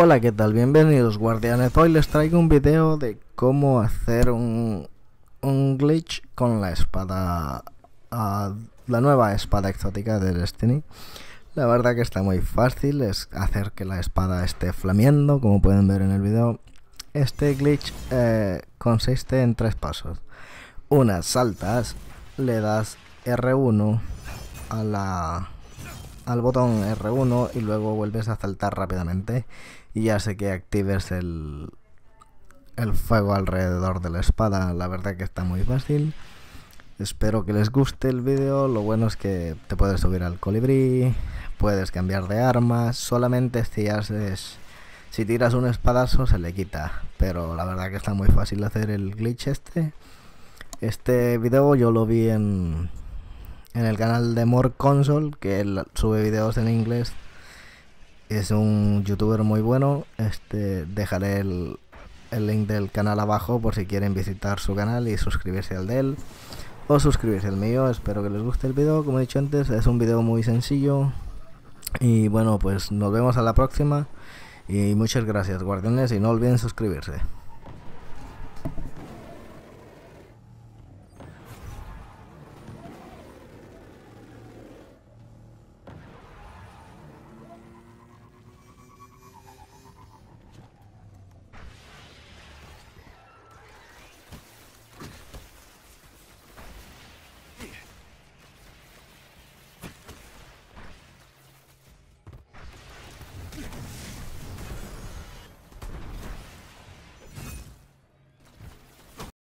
Hola, ¿qué tal? Bienvenidos guardianes. Hoy les traigo un video de cómo hacer un, glitch con la espada, la nueva espada exótica de Destiny. La verdad que está muy fácil, es hacer que la espada esté flameando, como pueden ver en el video. Este glitch eh, consiste en tres pasos. Una, saltas, le das R1 a la al botón R1 y luego vuelves a saltar rápidamente y ya sé que actives el, el fuego alrededor de la espada. La verdad que está muy fácil. Espero que les guste el vídeo, lo bueno es que te puedes subir al colibrí, puedes cambiar de armas, solamente si Si tiras un espadazo se le quita, pero la verdad que está muy fácil hacer el glitch este. Este video yo lo vi en, en el canal de More Console, que él sube videos en inglés. Es un youtuber muy bueno. Este dejaré el, el link del canal abajo por si quieren visitar su canal y suscribirse al de él o suscribirse al mío. Espero que les guste el video. Como he dicho antes, es un video muy sencillo. Y bueno, pues nos vemos a la próxima. Y muchas gracias, guardianes, y no olviden suscribirse.